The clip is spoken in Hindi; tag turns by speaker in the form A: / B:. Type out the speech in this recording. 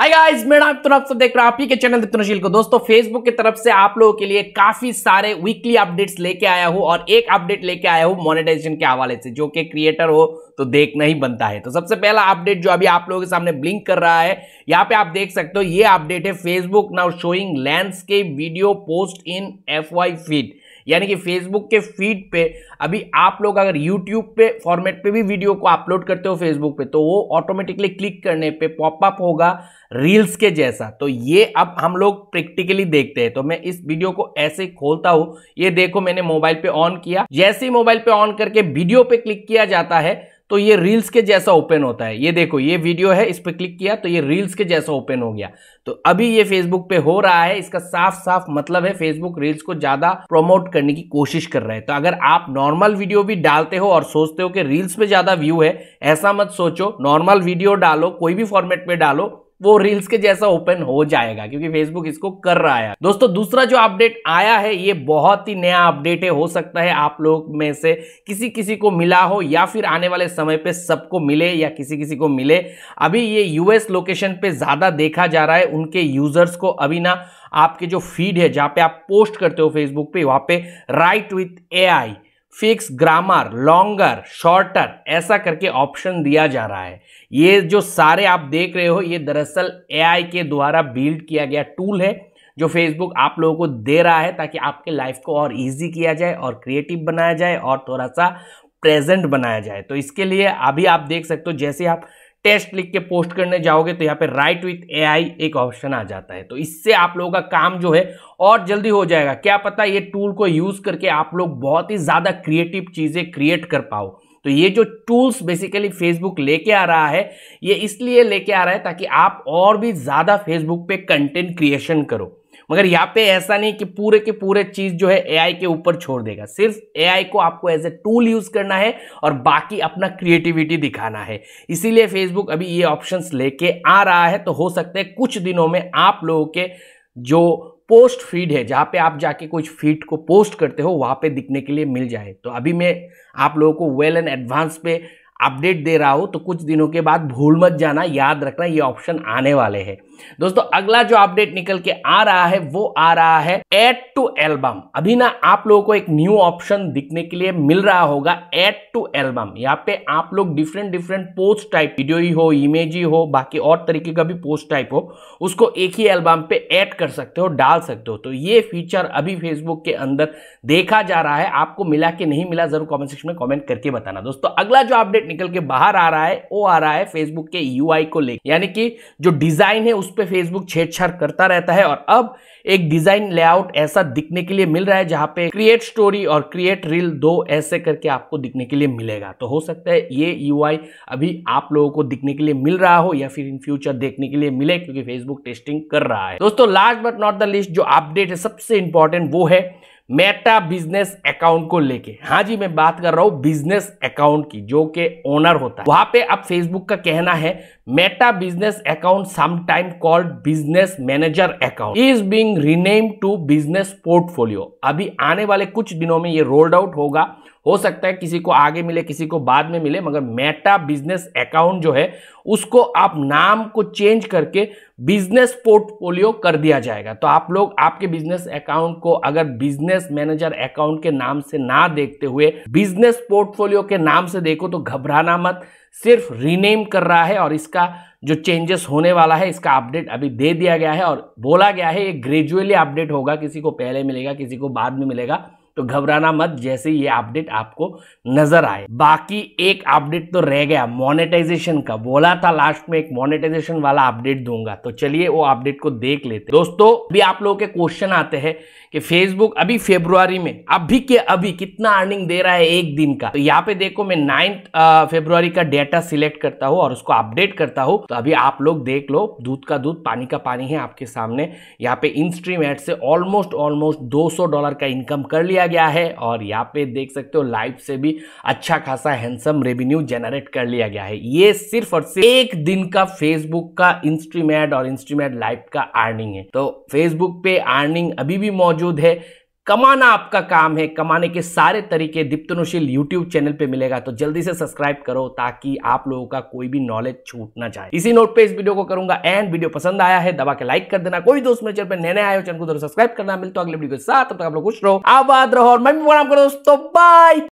A: हाय गाइस मैं आप तो आप सब देख रहे हो आप ही के चैनल दिप्तनशील को दोस्तों फेसबुक की तरफ से आप लोगों के लिए काफी सारे वीकली अपडेट्स लेके आया हूँ और एक अपडेट लेके आया हूँ मोनेटाइजेशन के हवाले से जो कि क्रिएटर हो तो देखना ही बनता है तो सबसे पहला अपडेट जो अभी आप लोगों के सामने ब्लिंक कर रहा है यहाँ पे आप देख सकते हो ये अपडेट है Facebook now showing landscape video post in F feed यानी कि फेसबुक के फीड पे अभी आप लोग अगर यूट्यूब पे फॉर्मेट पे भी वीडियो को अपलोड करते हो फेसबुक पे तो वो ऑटोमेटिकली क्लिक करने पे पॉपअप होगा रील्स के जैसा तो ये अब हम लोग प्रैक्टिकली देखते हैं तो मैं इस वीडियो को ऐसे खोलता हूं ये देखो मैंने मोबाइल पे ऑन किया जैसे ही मोबाइल पे ऑन करके वीडियो पे क्लिक किया जाता है तो ये रील्स के जैसा ओपन होता है ये देखो ये वीडियो है इस पर क्लिक किया तो ये रील्स के जैसा ओपन हो गया तो अभी ये फेसबुक पे हो रहा है इसका साफ साफ मतलब है फेसबुक रील्स को ज्यादा प्रमोट करने की कोशिश कर रहा है तो अगर आप नॉर्मल वीडियो भी डालते हो और सोचते हो कि रील्स पे ज्यादा व्यू है ऐसा मत सोचो नॉर्मल वीडियो डालो कोई भी फॉर्मेट में डालो वो रील्स के जैसा ओपन हो जाएगा क्योंकि फेसबुक इसको कर रहा है दोस्तों दूसरा जो अपडेट आया है ये बहुत ही नया अपडेट है हो सकता है आप लोग में से किसी किसी को मिला हो या फिर आने वाले समय पे सबको मिले या किसी किसी को मिले अभी ये यूएस लोकेशन पे ज़्यादा देखा जा रहा है उनके यूज़र्स को अभी ना आपके जो फीड है जहाँ पे आप पोस्ट करते हो फेसबुक पे वहाँ पे write with a fix grammar longer shorter ऐसा करके ऑप्शन दिया जा रहा है ये जो सारे आप देख रहे हो ये दरअसल एआई के द्वारा बिल्ड किया गया टूल है जो फेसबुक आप लोगों को दे रहा है ताकि आपके लाइफ को और इजी किया जाए और क्रिएटिव बनाया जाए और थोड़ा सा प्रेजेंट बनाया जाए तो इसके लिए अभी आप देख सकते हो जैसे आप टेस्ट लिख के पोस्ट करने जाओगे तो यहाँ पे राइट विथ एआई एक ऑप्शन आ जाता है तो इससे आप लोगों का काम जो है और जल्दी हो जाएगा क्या पता ये टूल को यूज करके आप लोग बहुत ही ज़्यादा क्रिएटिव चीज़ें क्रिएट कर पाओ तो ये जो टूल्स बेसिकली फेसबुक लेके आ रहा है ये इसलिए लेके आ रहा है ताकि आप और भी ज़्यादा फेसबुक पे कंटेंट क्रिएशन करो मगर यहाँ पे ऐसा नहीं कि पूरे के पूरे चीज जो है एआई के ऊपर छोड़ देगा सिर्फ एआई को आपको एज ए टूल यूज करना है और बाकी अपना क्रिएटिविटी दिखाना है इसीलिए फेसबुक अभी ये ऑप्शंस लेके आ रहा है तो हो सकता है कुछ दिनों में आप लोगों के जो पोस्ट फीड है जहाँ पे आप जाके कुछ फीड को पोस्ट करते हो वहाँ पे दिखने के लिए मिल जाए तो अभी मैं आप लोगों को वेल एंड एडवांस पे अपडेट दे रहा हूँ तो कुछ दिनों के बाद भूल मत जाना याद रखना ये ऑप्शन आने वाले हैं दोस्तों अगला जो अपडेट निकल के आ रहा है वो आ रहा है एड टू एल्बम अभी ना आप लोगों को एक न्यू ऑप्शन दिखने के लिए मिल रहा होगा एड टू एल्बम यहाँ पे आप लोग different different post type video ही हो इमेज ही हो बाकी और तरीके का भी पोस्ट टाइप हो उसको एक ही एल्बम पे ऐड कर सकते हो डाल सकते हो तो ये फीचर अभी फेसबुक के अंदर देखा जा रहा है आपको मिला कि नहीं मिला जरूर कॉमेंट सेक्शन में कॉमेंट करके बताना दोस्तों अगला जो अपडेट निकल के बाहर आ रहा है वो आ रहा है फेसबुक के यू को लेकर यानी कि जो डिजाइन है उस पर फेसबुक छेड़छाड़ करता रहता है और अब एक डिजाइन लेआउट ऐसा दिखने के लिए मिल रहा है जहां पे क्रिएट स्टोरी और क्रिएट रील दो ऐसे करके आपको दिखने के लिए मिलेगा तो हो सकता है ये यू अभी आप लोगों को दिखने के लिए मिल रहा हो या फिर इन फ्यूचर देखने के लिए मिले क्योंकि फेसबुक टेस्टिंग कर रहा है दोस्तों last but not the least जो अपडेट है सबसे इंपॉर्टेंट वो है मेटा बिजनेस अकाउंट को लेके हाँ जी मैं बात कर रहा हूं बिजनेस अकाउंट की जो के ओनर होता है वहां पे अब फेसबुक का कहना है Meta business account, sometime called business manager account, is being renamed to business portfolio. अभी आने वाले कुछ दिनों में ये रोल्ड आउट होगा हो सकता है किसी को आगे मिले किसी को बाद में मिले मगर मेटा बिजनेस अकाउंट जो है उसको आप नाम को चेंज करके बिजनेस पोर्टफोलियो कर दिया जाएगा तो आप लोग आपके बिजनेस अकाउंट को अगर बिजनेस मैनेजर अकाउंट के नाम से ना देखते हुए बिजनेस पोर्टफोलियो के नाम से देखो तो घबराना मत सिर्फ रीनेम कर रहा है और इसका जो चेंजेस होने वाला है इसका अपडेट अभी दे दिया गया है और बोला गया है ये ग्रेजुअली अपडेट होगा किसी को पहले मिलेगा किसी को बाद में मिलेगा तो घबराना मत जैसे ये अपडेट आपको नजर आए बाकी एक अपडेट तो रह गया मोनेटाइजेशन का बोला था लास्ट में एक मोनेटाइजेशन वाला अपडेट दूंगा तो चलिए वो अपडेट को देख लेते दोस्तों अभी आप लोगों के क्वेश्चन आते हैं कि फेसबुक अभी फेब्रुआरी में अभी के अभी कितना अर्निंग दे रहा है एक दिन का तो यहाँ पे देखो मैं नाइन्थ फेब्रुआरी का डेटा सिलेक्ट करता हूँ और उसको अपडेट करता हूँ तो अभी आप लोग देख लो दूध का दूध पानी का पानी है आपके सामने यहाँ पे इन स्ट्रीम एड से ऑलमोस्ट ऑलमोस्ट दो डॉलर का इनकम कर लिया किया गया है और यहाँ पे देख सकते हो लाइव से भी अच्छा खासा हैंडसम रेवेन्यू जनरेट कर लिया गया है ये सिर्फ और सिर्फ एक दिन का फेसबुक का इंस्ट्रीमेड और इंस्ट्रीमेड लाइव का अर्निंग है तो फेसबुक पे अर्निंग अभी भी मौजूद है कमाना आपका काम है कमाने के सारे तरीके दीप्तनुशील यूट्यूब चैनल पे मिलेगा तो जल्दी से सब्सक्राइब करो ताकि आप लोगों का कोई भी नॉलेज छूट ना जाए इसी नोट पे इस वीडियो को करूंगा एंड वीडियो पसंद आया है दबा के लाइक कर देना कोई दोस्त मेरे चैनल पे नए आए हो चैनल को सब्सक्राइब करना मिलता तो अगले वीडियो के साथ तब तक आप लोग खुश रहो आबाद रहो और मैं भी प्रणाम करो दोस्तों बाय